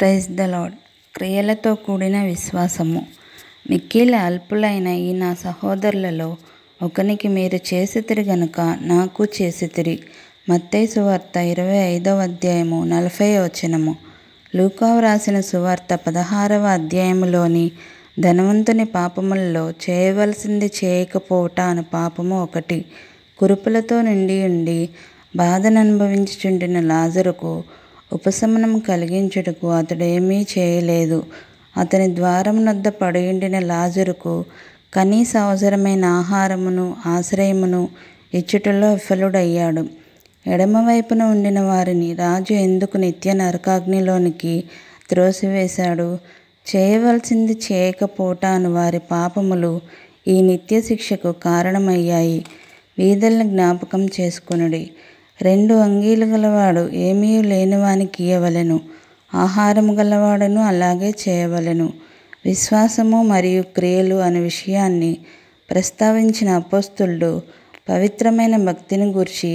praise the lord క్రియలతో కూడిన విశ్వాసము మిక్కిల అల్పులైన ఈ నా సహోదరులలో ఒకనికి మీరు చేసితిరి గనుక నాకు చేసితిరి మత్తే సువార్త ఇరవై ఐదవ అధ్యాయము నలభై వచనము లూకావు రాసిన సువార్త పదహారవ అధ్యాయములోని ధనవంతుని పాపములలో చేయవలసింది చేయకపోవట అను పాపము ఒకటి కురుపులతో నిండి ఉండి బాధను అనుభవించుచుండిన లాజరుకు ఉపశమనం కలిగించుటకు అతడేమీ చేయలేదు అతని ద్వారం వద్ద పడియుండిన లాజరుకు కనీస అవసరమైన ఆహారమును ఆశ్రయమును ఇచ్చుటలో విఫలుడయ్యాడు ఎడమవైపున ఉండిన వారిని రాజు ఎందుకు నిత్య నరకాగ్నిలోనికి త్రోసివేశాడు చేయవలసింది చేయకపోటాను వారి పాపములు ఈ నిత్య శిక్షకు కారణమయ్యాయి వీధులను జ్ఞాపకం చేసుకునుడి రెండు అంగీలు గలవాడు ఏమీ లేనివానికి ఇయ్యవలెను ఆహారము గలవాడను అలాగే చేయవలెను విశ్వాసము మరియు క్రియలు అనే విషయాన్ని ప్రస్తావించిన అపోస్తులుడు పవిత్రమైన భక్తిని గూర్చి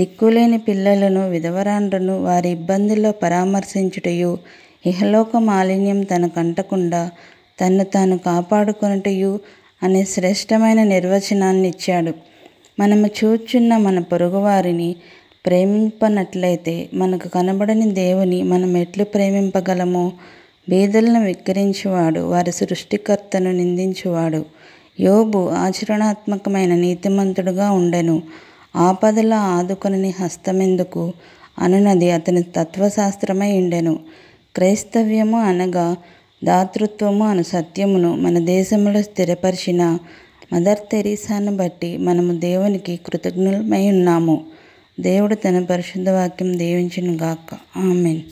దిక్కులేని పిల్లలను విధవరాండ్రను వారి ఇబ్బందుల్లో పరామర్శించుటయు ఇహలోక మాలిన్యం తనకంటకుండా తను తాను కాపాడుకొనుటయు అనే శ్రేష్టమైన నిర్వచనాన్ని ఇచ్చాడు మనము చూచున్న మన పొరుగువారిని ప్రేమింపనట్లయితే మనకు కనబడని దేవుని మనం ఎట్లు ప్రేమింపగలము బీదలను వెక్కిరించువాడు వారి సృష్టికర్తను నిందించువాడు యోబు ఆచరణాత్మకమైన నీతిమంతుడుగా ఉండెను ఆపదల ఆదుకొనని హస్తమెందుకు అనునది అతని తత్వశాస్త్రమై ఉండెను క్రైస్తవ్యము అనగా దాతృత్వము అను సత్యమును మన దేశంలో స్థిరపరిచిన మదర్ తెరీసాను బట్టి మనము దేవునికి కృతజ్ఞులమై ఉన్నాము దేవుడు తన పరిశుద్ధ వాక్యం దీవించిన గాక ఆమెన్